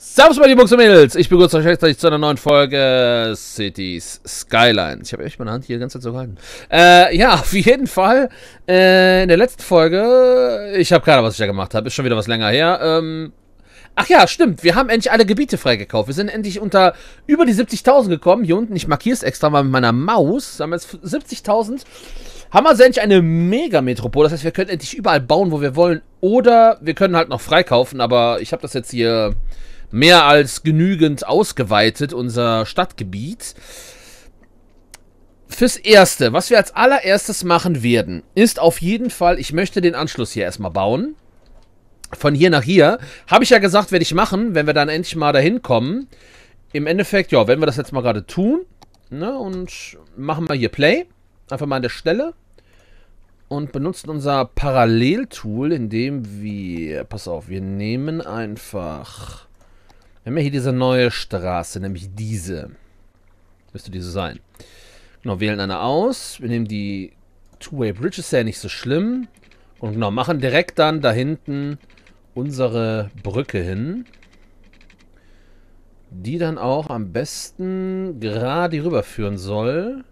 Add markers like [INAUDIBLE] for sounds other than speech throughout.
Servus meine Jungs und Mädels, ich begrüße euch herzlich zu einer neuen Folge Cities Skylines. Ich habe echt meine Hand hier die ganze Zeit so gehalten. Äh, ja, auf jeden Fall, äh, in der letzten Folge, ich habe gerade, was ich da gemacht habe, ist schon wieder was länger her, ähm, Ach ja, stimmt. Wir haben endlich alle Gebiete freigekauft. Wir sind endlich unter über die 70.000 gekommen. Hier unten, ich markiere es extra mal mit meiner Maus. Wir haben jetzt 70.000 haben wir also endlich eine Mega-Metropole. Das heißt, wir können endlich überall bauen, wo wir wollen. Oder wir können halt noch freikaufen. Aber ich habe das jetzt hier mehr als genügend ausgeweitet, unser Stadtgebiet. Fürs Erste, was wir als allererstes machen werden, ist auf jeden Fall, ich möchte den Anschluss hier erstmal bauen. Von hier nach hier. Habe ich ja gesagt, werde ich machen, wenn wir dann endlich mal dahin kommen. Im Endeffekt, ja, wenn wir das jetzt mal gerade tun. Ne, und machen wir hier Play einfach mal an der Stelle und benutzen unser Paralleltool, indem wir, pass auf, wir nehmen einfach, wir haben ja hier diese neue Straße, nämlich diese. Müsste diese sein. Genau, wählen eine aus. Wir nehmen die Two-Way Bridge, ist ja nicht so schlimm. Und genau, machen direkt dann da hinten unsere Brücke hin. Die dann auch am besten gerade rüberführen soll.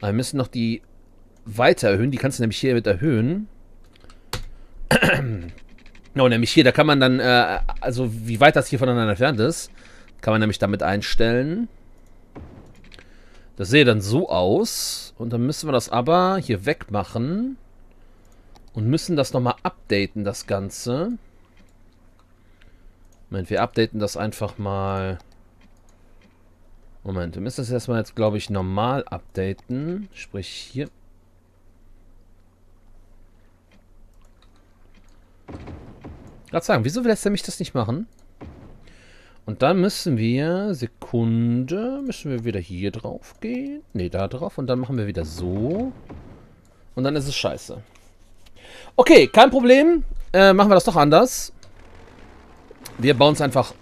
Aber wir müssen noch die weiter erhöhen. Die kannst du nämlich hier mit erhöhen. no, [CLEARS THROAT] oh, nämlich hier, da kann man dann, äh, also wie weit das hier voneinander entfernt ist, kann man nämlich damit einstellen. Das sehe dann so aus. Und dann müssen wir das aber hier wegmachen. Und müssen das nochmal updaten, das Ganze. Moment, wir updaten das einfach mal Moment, wir müssen das erstmal jetzt, glaube ich, normal updaten. Sprich hier. Gerade sagen, wieso lässt er mich das nicht machen? Und dann müssen wir, Sekunde, müssen wir wieder hier drauf gehen. Ne, da drauf. Und dann machen wir wieder so. Und dann ist es scheiße. Okay, kein Problem. Äh, machen wir das doch anders. Wir bauen es einfach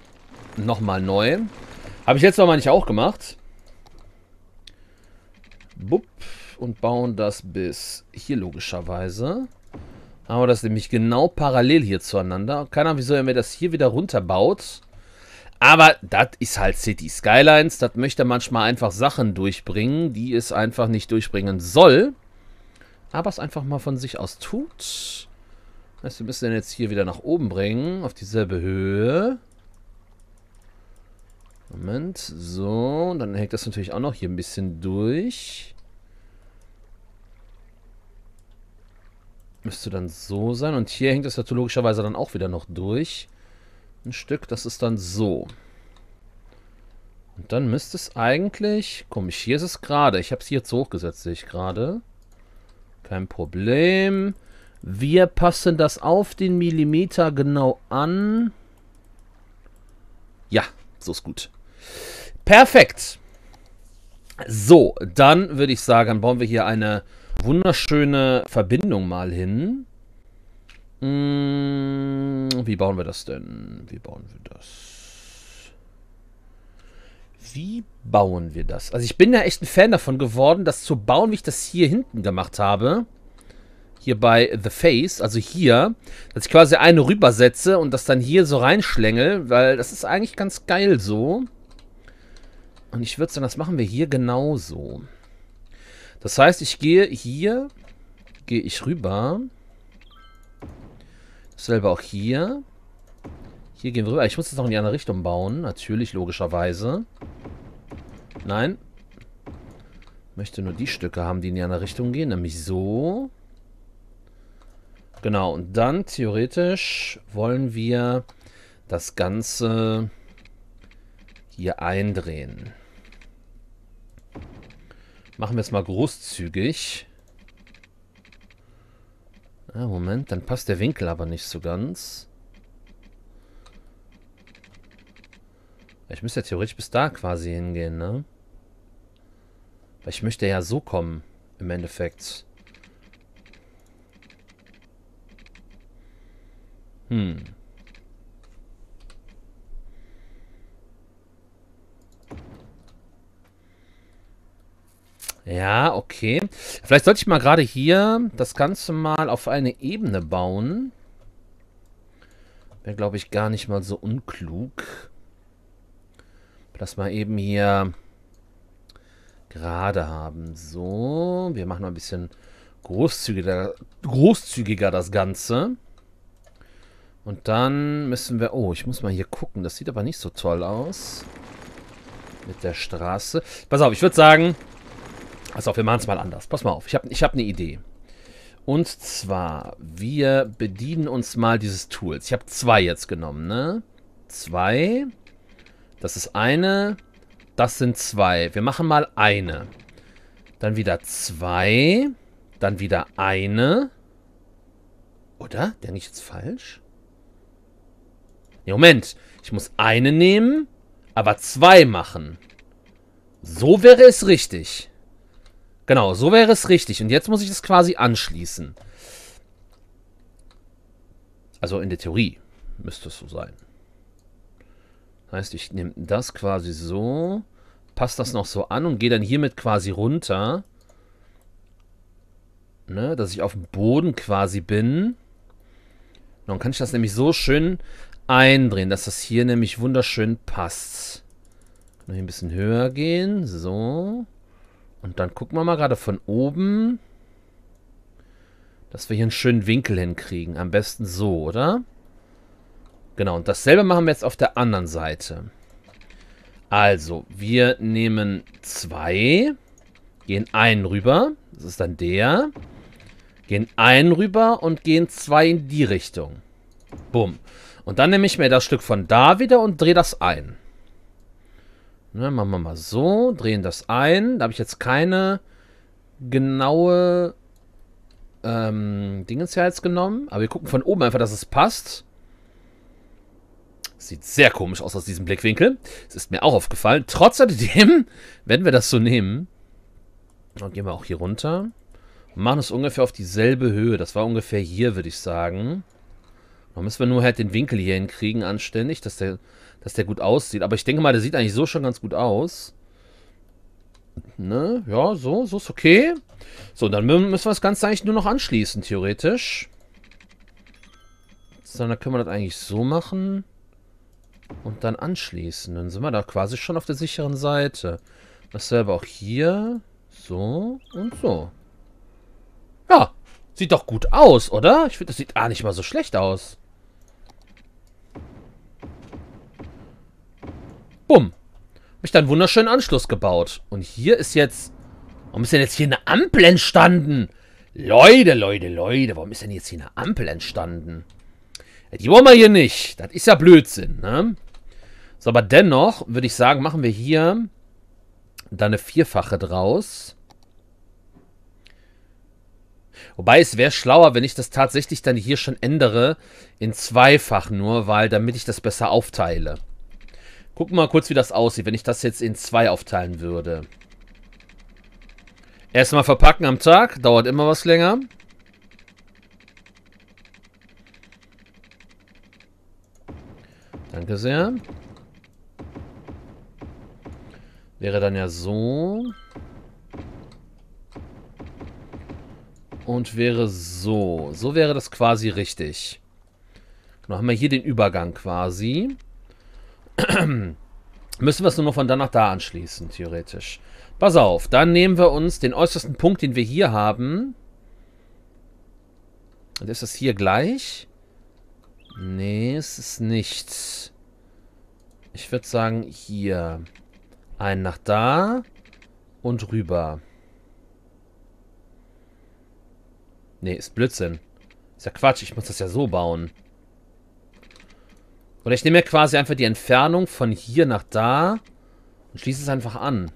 nochmal neu. Habe ich letztes Mal nicht auch gemacht. Bup. Und bauen das bis hier logischerweise. Haben wir das nämlich genau parallel hier zueinander. Keine Ahnung, wieso er mir das hier wieder runterbaut. Aber das ist halt City Skylines. Das möchte manchmal einfach Sachen durchbringen, die es einfach nicht durchbringen soll. Aber es einfach mal von sich aus tut. Das heißt, wir müssen den jetzt hier wieder nach oben bringen, auf dieselbe Höhe. Moment, so, dann hängt das natürlich auch noch hier ein bisschen durch. Müsste dann so sein. Und hier hängt das natürlich logischerweise dann auch wieder noch durch. Ein Stück, das ist dann so. Und dann müsste es eigentlich... Komisch, hier ist es gerade. Ich habe es hier jetzt hochgesetzt, sehe ich gerade. Kein Problem. Wir passen das auf den Millimeter genau an. Ja, so ist gut. Perfekt. So, dann würde ich sagen, bauen wir hier eine wunderschöne Verbindung mal hin. Hm, wie bauen wir das denn? Wie bauen wir das? Wie bauen wir das? Also ich bin ja echt ein Fan davon geworden, das zu bauen, wie ich das hier hinten gemacht habe. Hier bei The Face, also hier, dass ich quasi eine rübersetze und das dann hier so reinschlängel, weil das ist eigentlich ganz geil so. Und ich würde sagen, das machen wir hier genauso. Das heißt, ich gehe hier, gehe ich rüber. Dasselbe auch hier. Hier gehen wir rüber. Ich muss das noch in die andere Richtung bauen. Natürlich, logischerweise. Nein. Möchte nur die Stücke haben, die in die andere Richtung gehen. Nämlich so. Genau. Und dann, theoretisch, wollen wir das Ganze hier eindrehen. Machen wir es mal großzügig. Ah, Moment, dann passt der Winkel aber nicht so ganz. Ich müsste ja theoretisch bis da quasi hingehen, ne? Weil ich möchte ja so kommen, im Endeffekt. Hm. Ja, okay. Vielleicht sollte ich mal gerade hier das Ganze mal auf eine Ebene bauen. Wäre, glaube ich, gar nicht mal so unklug. Das mal eben hier gerade haben. So, wir machen mal ein bisschen großzügiger, großzügiger das Ganze. Und dann müssen wir... Oh, ich muss mal hier gucken. Das sieht aber nicht so toll aus. Mit der Straße. Pass auf, ich würde sagen, Pass auf, wir machen es mal anders. Pass mal auf, ich habe ich hab eine Idee. Und zwar, wir bedienen uns mal dieses Tools. Ich habe zwei jetzt genommen, ne? Zwei. Das ist eine. Das sind zwei. Wir machen mal eine. Dann wieder zwei. Dann wieder eine. Oder? Denke ich jetzt falsch? Nee, Moment. Ich muss eine nehmen, aber zwei machen. So wäre es richtig. Genau, so wäre es richtig. Und jetzt muss ich das quasi anschließen. Also in der Theorie müsste es so sein. Das heißt, ich nehme das quasi so, passe das noch so an und gehe dann hiermit quasi runter. Ne, dass ich auf dem Boden quasi bin. Dann kann ich das nämlich so schön eindrehen, dass das hier nämlich wunderschön passt. Kann hier ein bisschen höher gehen. So. Und dann gucken wir mal gerade von oben, dass wir hier einen schönen Winkel hinkriegen. Am besten so, oder? Genau, und dasselbe machen wir jetzt auf der anderen Seite. Also, wir nehmen zwei, gehen einen rüber, das ist dann der, gehen einen rüber und gehen zwei in die Richtung. Bumm. Und dann nehme ich mir das Stück von da wieder und drehe das ein. Ne, machen wir mal so, drehen das ein. Da habe ich jetzt keine genaue ähm, Dingens hier jetzt genommen. Aber wir gucken von oben einfach, dass es passt. Sieht sehr komisch aus aus diesem Blickwinkel. Es ist mir auch aufgefallen. Trotz alledem [LAUGHS] werden wir das so nehmen. Dann gehen wir auch hier runter. machen es ungefähr auf dieselbe Höhe. Das war ungefähr hier, würde ich sagen. Dann müssen wir nur halt den Winkel hier hinkriegen anständig, dass der dass der gut aussieht. Aber ich denke mal, der sieht eigentlich so schon ganz gut aus. Ne? Ja, so, so ist okay. So, dann müssen wir das Ganze eigentlich nur noch anschließen, theoretisch. So, dann können wir das eigentlich so machen. Und dann anschließen. Dann sind wir da quasi schon auf der sicheren Seite. Dasselbe auch hier. So und so. Ja, sieht doch gut aus, oder? Ich finde, das sieht gar ah nicht mal so schlecht aus. Bumm. Habe ich da einen wunderschönen Anschluss gebaut. Und hier ist jetzt... Warum ist denn jetzt hier eine Ampel entstanden? Leute, Leute, Leute, warum ist denn jetzt hier eine Ampel entstanden? Die wollen wir hier nicht. Das ist ja Blödsinn, ne? So, aber dennoch würde ich sagen, machen wir hier da eine Vierfache draus. Wobei es wäre schlauer, wenn ich das tatsächlich dann hier schon ändere in zweifach nur, weil damit ich das besser aufteile. Gucken wir mal kurz, wie das aussieht, wenn ich das jetzt in zwei aufteilen würde. Erstmal verpacken am Tag, dauert immer was länger. Danke sehr. Wäre dann ja so. Und wäre so. So wäre das quasi richtig. Dann haben wir hier den Übergang Quasi. [CLEARS THROAT] Müssen wir es nur noch von da nach da anschließen, theoretisch. Pass auf, dann nehmen wir uns den äußersten Punkt, den wir hier haben. Und ist das hier gleich? Nee, es ist nicht. Ich würde sagen, hier. Einen nach da und rüber. Nee, ist Blödsinn. Ist ja Quatsch, ich muss das ja so bauen. Oder ich nehme mir quasi einfach die Entfernung von hier nach da und schließe es einfach an.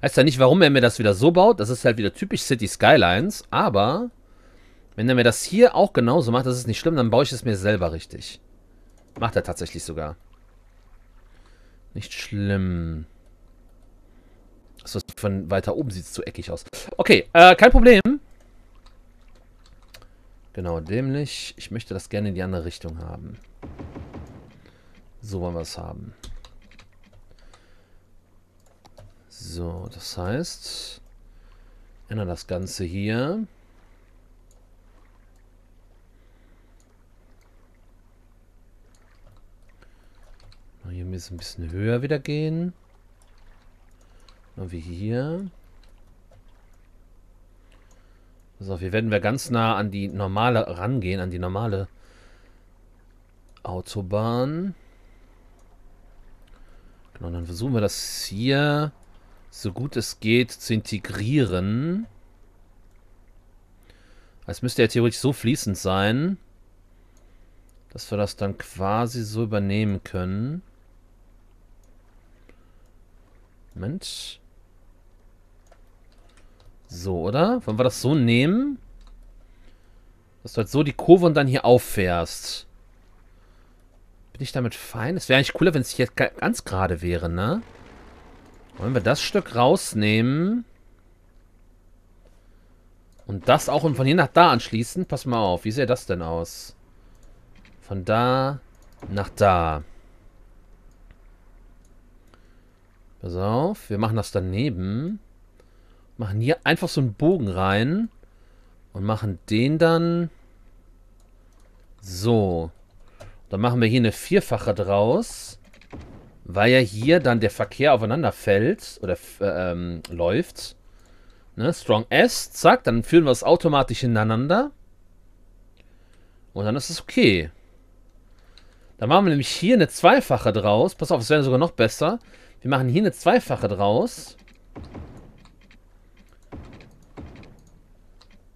Weiß ja nicht, warum er mir das wieder so baut. Das ist halt wieder typisch City Skylines. Aber wenn er mir das hier auch genauso macht, das ist nicht schlimm, dann baue ich es mir selber richtig. Macht er tatsächlich sogar. Nicht schlimm. Achso, von weiter oben sieht es zu eckig aus. Okay, äh, kein Problem. Genau, dämlich. Ich möchte das gerne in die andere Richtung haben. So wollen wir es haben. So, das heißt, ändern das Ganze hier. Hier müssen wir ein bisschen höher wieder gehen. Und wie hier. So, hier werden wir ganz nah an die normale rangehen, an die normale Autobahn. Genau, dann versuchen wir das hier so gut es geht zu integrieren. Es müsste ja theoretisch so fließend sein, dass wir das dann quasi so übernehmen können. Moment. So, oder? Wollen wir das so nehmen? Dass du halt so die Kurve und dann hier auffährst. Bin ich damit fein? Es wäre eigentlich cooler, wenn es hier ganz gerade wäre, ne? Wollen wir das Stück rausnehmen? Und das auch und von hier nach da anschließen? Pass mal auf, wie sieht das denn aus? Von da nach da. Pass auf, wir machen das daneben machen hier einfach so einen Bogen rein und machen den dann so. Dann machen wir hier eine Vierfache draus, weil ja hier dann der Verkehr aufeinander fällt oder äh, ähm, läuft. Ne? Strong S, zack, dann führen wir es automatisch ineinander. Und dann ist es okay. Dann machen wir nämlich hier eine Zweifache draus. Pass auf, es wäre sogar noch besser. Wir machen hier eine Zweifache draus.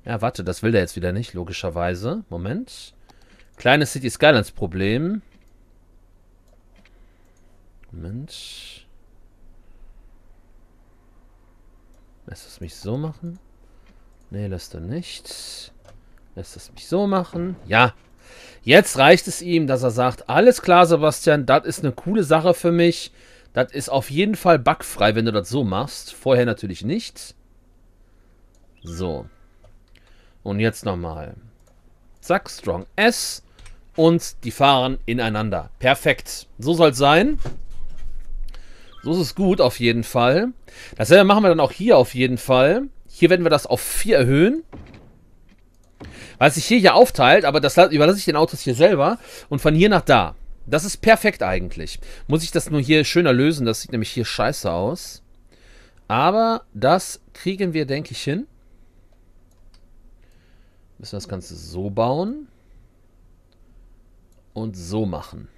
Ja, warte, das will der jetzt wieder nicht, logischerweise. Moment. Kleines City Skylines Problem. Moment. Lässt es mich so machen? Nee, lässt er nicht. Lässt es mich so machen? Ja. Jetzt reicht es ihm, dass er sagt, alles klar, Sebastian, das ist eine coole Sache für mich. Das ist auf jeden Fall bugfrei, wenn du das so machst. Vorher natürlich nicht. So. So. Und jetzt nochmal. Zack, Strong S. Und die fahren ineinander. Perfekt. So soll es sein. So ist es gut auf jeden Fall. Dasselbe machen wir dann auch hier auf jeden Fall. Hier werden wir das auf 4 erhöhen. Was sich hier ja aufteilt, aber das überlasse ich den Autos hier selber. Und von hier nach da. Das ist perfekt eigentlich. Muss ich das nur hier schöner lösen. Das sieht nämlich hier scheiße aus. Aber das kriegen wir, denke ich, hin müssen wir das Ganze so bauen und so machen.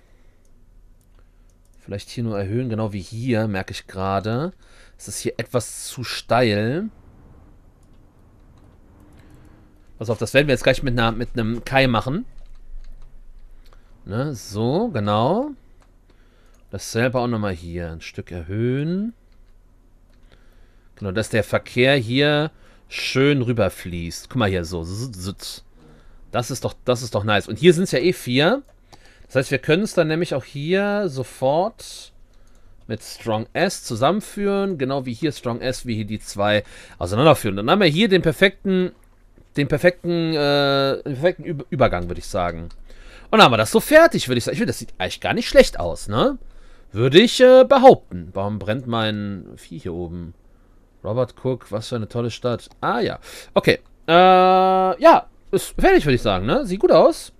Vielleicht hier nur erhöhen, genau wie hier, merke ich gerade. Es ist hier etwas zu steil. Pass auf, das werden wir jetzt gleich mit, einer, mit einem Kai machen. Ne, so, genau. Dasselbe auch nochmal hier. Ein Stück erhöhen. Genau, dass der Verkehr hier schön rüberfließt. Guck mal hier, so. Das ist doch, das ist doch nice. Und hier sind es ja eh vier. Das heißt, wir können es dann nämlich auch hier sofort mit Strong S zusammenführen. Genau wie hier Strong S, wie hier die zwei auseinanderführen. Dann haben wir hier den perfekten, den perfekten, äh, den perfekten Üb Übergang, würde ich sagen. Und dann haben wir das so fertig, würde ich sagen. Ich finde, das sieht eigentlich gar nicht schlecht aus, ne? Würde ich äh, behaupten. Warum brennt mein Vieh hier oben? Robert Cook, was für eine tolle Stadt. Ah ja, okay. Äh, ja, ist fertig, würde ich sagen, ne? Sieht gut aus.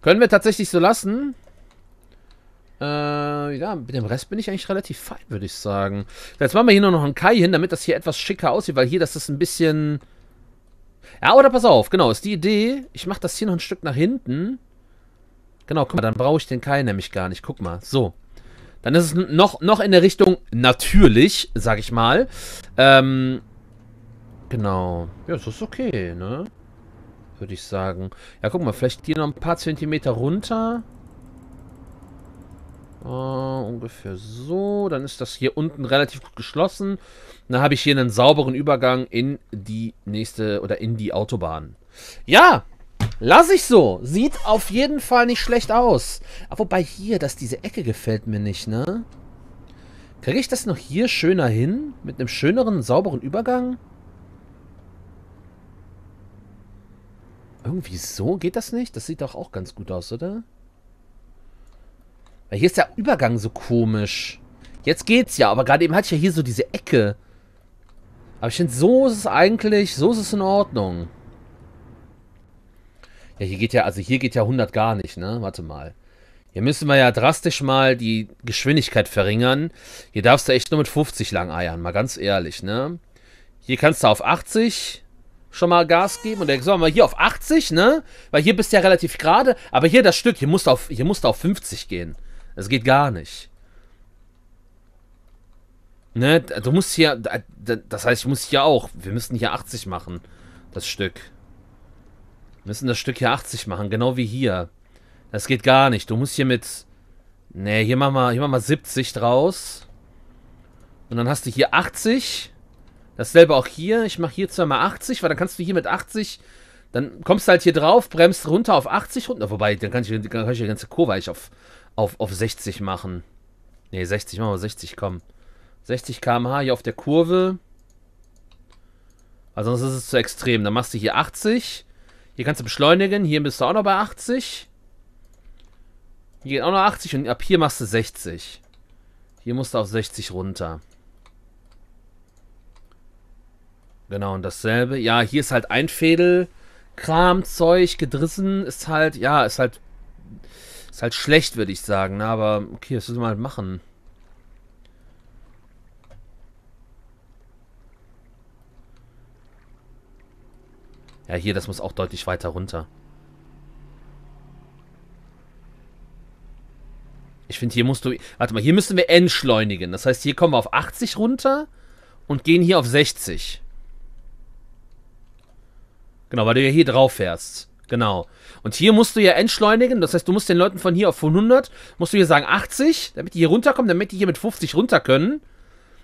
Können wir tatsächlich so lassen. Äh, ja, mit dem Rest bin ich eigentlich relativ fein, würde ich sagen. Jetzt machen wir hier nur noch einen Kai hin, damit das hier etwas schicker aussieht, weil hier das ist ein bisschen... Ja, oder pass auf, genau, ist die Idee. Ich mache das hier noch ein Stück nach hinten. Genau, guck mal, dann brauche ich den Kai nämlich gar nicht. Guck mal, so. Dann ist es noch, noch in der Richtung natürlich, sag ich mal. Ähm, genau. Ja, das ist okay, ne? Würde ich sagen. Ja, guck mal, vielleicht hier noch ein paar Zentimeter runter. Uh, ungefähr so. Dann ist das hier unten relativ gut geschlossen. Dann habe ich hier einen sauberen Übergang in die nächste oder in die Autobahn. Ja, Lass ich so. Sieht auf jeden Fall nicht schlecht aus. Aber ah, wobei hier, dass diese Ecke gefällt mir nicht, ne? Kriege ich das noch hier schöner hin? Mit einem schöneren, sauberen Übergang? Irgendwie so geht das nicht? Das sieht doch auch ganz gut aus, oder? Weil hier ist der Übergang so komisch. Jetzt geht's ja, aber gerade eben hatte ich ja hier so diese Ecke. Aber ich finde, so ist es eigentlich, so ist es in Ordnung. Ja, hier geht ja, also hier geht ja 100 gar nicht, ne? Warte mal. Hier müssen wir ja drastisch mal die Geschwindigkeit verringern. Hier darfst du echt nur mit 50 lang eiern, mal ganz ehrlich, ne? Hier kannst du auf 80 schon mal Gas geben. Und dann sagen wir hier auf 80, ne? Weil hier bist du ja relativ gerade. Aber hier das Stück, hier musst du auf, hier musst du auf 50 gehen. Das geht gar nicht. Ne? Du musst hier, das heißt, ich muss hier auch. Wir müssen hier 80 machen, das Stück. Wir müssen das Stück hier 80 machen, genau wie hier. Das geht gar nicht. Du musst hier mit... Ne, hier machen wir, hier machen wir 70 draus. Und dann hast du hier 80. Dasselbe auch hier. Ich mache hier zweimal 80, weil dann kannst du hier mit 80... Dann kommst du halt hier drauf, bremst runter auf 80 runter. Wobei, dann kann ich, dann kann ich die ganze Kurve eigentlich auf, auf, auf 60 machen. Ne, 60, machen wir 60, komm. 60 km/h hier auf der Kurve. Also sonst ist es zu extrem. Dann machst du hier 80. Hier kannst du beschleunigen. Hier bist du auch noch bei 80. Hier geht auch noch 80 und ab hier machst du 60. Hier musst du auf 60 runter. Genau, und dasselbe. Ja, hier ist halt ein Fädel. Kram, Zeug, gedrissen, ist halt, ja, ist halt, ist halt schlecht, würde ich sagen. Aber okay, das müssen wir halt machen. Ja, hier, das muss auch deutlich weiter runter. Ich finde, hier musst du... Warte mal, hier müssen wir entschleunigen. Das heißt, hier kommen wir auf 80 runter und gehen hier auf 60. Genau, weil du ja hier drauf fährst. Genau. Und hier musst du ja entschleunigen. Das heißt, du musst den Leuten von hier auf 100, musst du hier sagen 80, damit die hier runterkommen, damit die hier mit 50 runter können.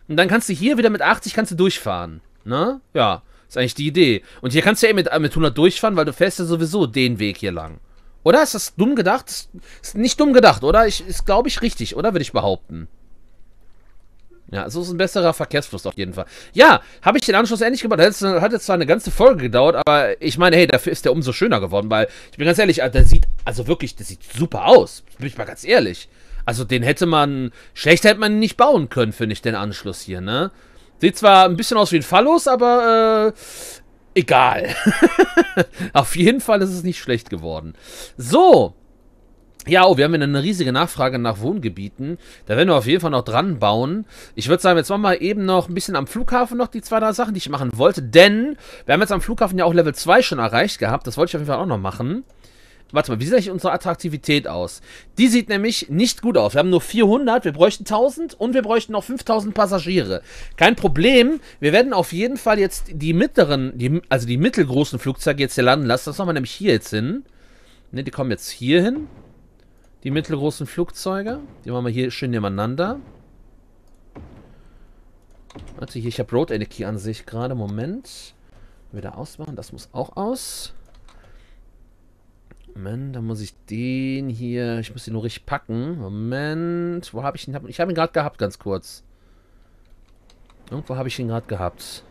Und dann kannst du hier wieder mit 80 kannst du durchfahren. Ne? Ja. Ist eigentlich die Idee. Und hier kannst du ja eh mit, äh, mit 100 durchfahren, weil du fährst ja sowieso den Weg hier lang. Oder? Ist das dumm gedacht? Ist, ist nicht dumm gedacht, oder? Ich, ist, glaube ich, richtig, oder? Würde ich behaupten. Ja, so ist ein besserer Verkehrsfluss auf jeden Fall. Ja, habe ich den Anschluss endlich gemacht. Das hat jetzt zwar eine ganze Folge gedauert, aber ich meine, hey, dafür ist der umso schöner geworden, weil ich bin ganz ehrlich, äh, der sieht, also wirklich, der sieht super aus. Bin ich mal ganz ehrlich. Also den hätte man, schlechter hätte man nicht bauen können, finde ich, den Anschluss hier, ne? Sieht zwar ein bisschen aus wie ein Phallus, aber äh, egal. [LAUGHS] Auf jeden Fall ist es nicht schlecht geworden. So, ja, oh, wir haben eine riesige Nachfrage nach Wohngebieten. Da werden wir auf jeden Fall noch dran bauen. Ich würde sagen, jetzt machen wir eben noch ein bisschen am Flughafen noch die zwei, drei Sachen, die ich machen wollte. Denn wir haben jetzt am Flughafen ja auch Level 2 schon erreicht gehabt. Das wollte ich auf jeden Fall auch noch machen. Warte mal, wie sieht eigentlich unsere Attraktivität aus? Die sieht nämlich nicht gut aus. Wir haben nur 400, wir bräuchten 1000 und wir bräuchten noch 5000 Passagiere. Kein Problem, wir werden auf jeden Fall jetzt die mittleren, die, also die mittelgroßen Flugzeuge jetzt hier landen lassen. Das machen wir nämlich hier jetzt hin. Ne, die kommen jetzt hier hin. Die mittelgroßen Flugzeuge. Die machen wir hier schön nebeneinander. Warte, hier, ich habe Road Energy an sich gerade. Moment. Wieder ausmachen, das muss auch aus. Moment, da muss ich den hier. Ich muss den nur richtig packen. Moment. Wo habe ich ihn? Ich habe ihn gerade gehabt, ganz kurz. Irgendwo habe ich ihn gerade gehabt.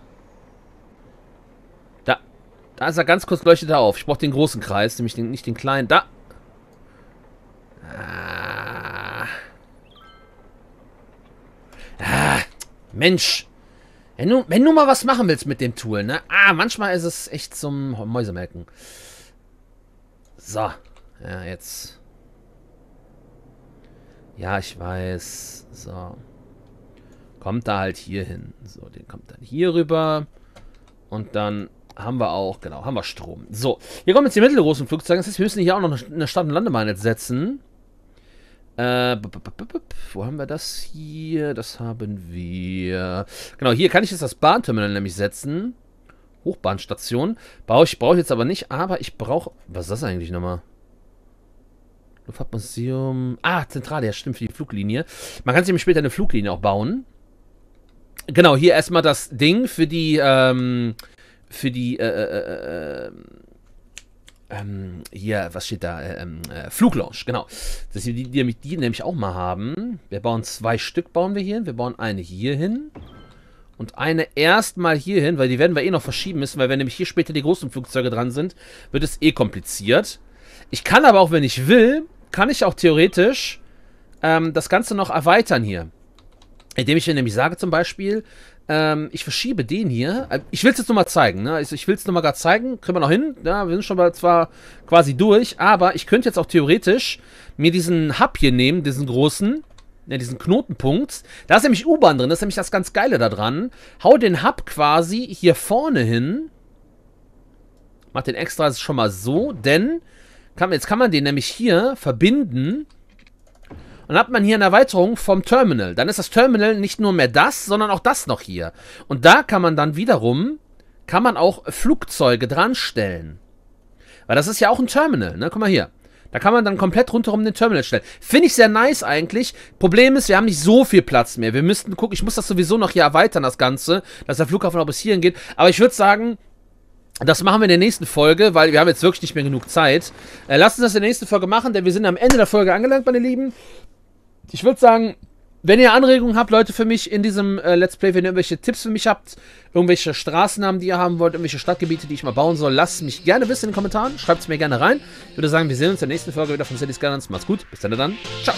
Da. Da ist er ganz kurz leuchtet er auf. Ich brauche den großen Kreis, nämlich den, nicht den kleinen. Da. Ah. Ah. Mensch. Wenn du, wenn du mal was machen willst mit dem Tool, ne? Ah, manchmal ist es echt zum Mäusemelken. So. Ja, jetzt. Ja, ich weiß. So. Kommt da halt hier hin. So, den kommt dann hier rüber. Und dann haben wir auch, genau, haben wir Strom. So, hier kommen jetzt die mittelgroßen Flugzeuge. Das heißt, wir müssen hier auch noch eine Start- und Landemine setzen. Äh, wo haben wir das hier? Das haben wir. Genau, hier kann ich jetzt das Bahnterminal nämlich setzen. Hochbahnstation. Brauche ich, brauche ich jetzt aber nicht, aber ich brauche... Was ist das eigentlich nochmal? Luftfahrtmuseum... Ah, Zentrale, ja stimmt, für die Fluglinie. Man kann sich nämlich später eine Fluglinie auch bauen. Genau, hier erstmal das Ding für die... Ähm, für die... Äh, äh, äh, ähm, hier, was steht da? Äh, ähm, äh, Fluglaunch, genau. Dass wir die, die, die nämlich auch mal haben. Wir bauen zwei Stück, bauen wir hier hin. Wir bauen eine hier hin und eine erstmal hierhin, weil die werden wir eh noch verschieben müssen, weil wenn nämlich hier später die großen Flugzeuge dran sind, wird es eh kompliziert. Ich kann aber auch, wenn ich will, kann ich auch theoretisch ähm, das Ganze noch erweitern hier. Indem ich hier nämlich sage zum Beispiel, ähm, ich verschiebe den hier. Äh, ich will es jetzt nochmal zeigen, ne? Also ich, will es nochmal gerade zeigen. Können wir noch hin. Ja, wir sind schon mal zwar quasi durch, aber ich könnte jetzt auch theoretisch mir diesen Hub hier nehmen, diesen großen, ja, diesen Knotenpunkt. Da ist nämlich U-Bahn drin, das ist nämlich das ganz Geile daran. Hau den Hub quasi hier vorne hin. Mach den extra schon mal so, denn kann, jetzt kann man den nämlich hier verbinden. Und dann hat man hier eine Erweiterung vom Terminal. Dann ist das Terminal nicht nur mehr das, sondern auch das noch hier. Und da kann man dann wiederum, kann man auch Flugzeuge dranstellen. Weil das ist ja auch ein Terminal, ne? Guck mal hier. Da kann man dann komplett rundherum den Terminal stellen. Finde ich sehr nice eigentlich. Problem ist, wir haben nicht so viel Platz mehr. Wir müssten gucken, ich muss das sowieso noch hier erweitern, das Ganze, dass der Flughafen auch bis hierhin geht. Aber ich würde sagen, das machen wir in der nächsten Folge, weil wir haben jetzt wirklich nicht mehr genug Zeit. Äh, lasst uns das in der nächsten Folge machen, denn wir sind am Ende der Folge angelangt, meine Lieben. Ich würde sagen, wenn ihr Anregungen habt, Leute, für mich in diesem äh, Let's Play, wenn ihr irgendwelche Tipps für mich habt, irgendwelche Straßennamen, die ihr haben wollt, irgendwelche Stadtgebiete, die ich mal bauen soll, lasst mich gerne wissen in den Kommentaren. Schreibt es mir gerne rein. Ich würde sagen, wir sehen uns in der nächsten Folge wieder von Cities Gunners. Macht's gut. Bis dann, dann. Ciao.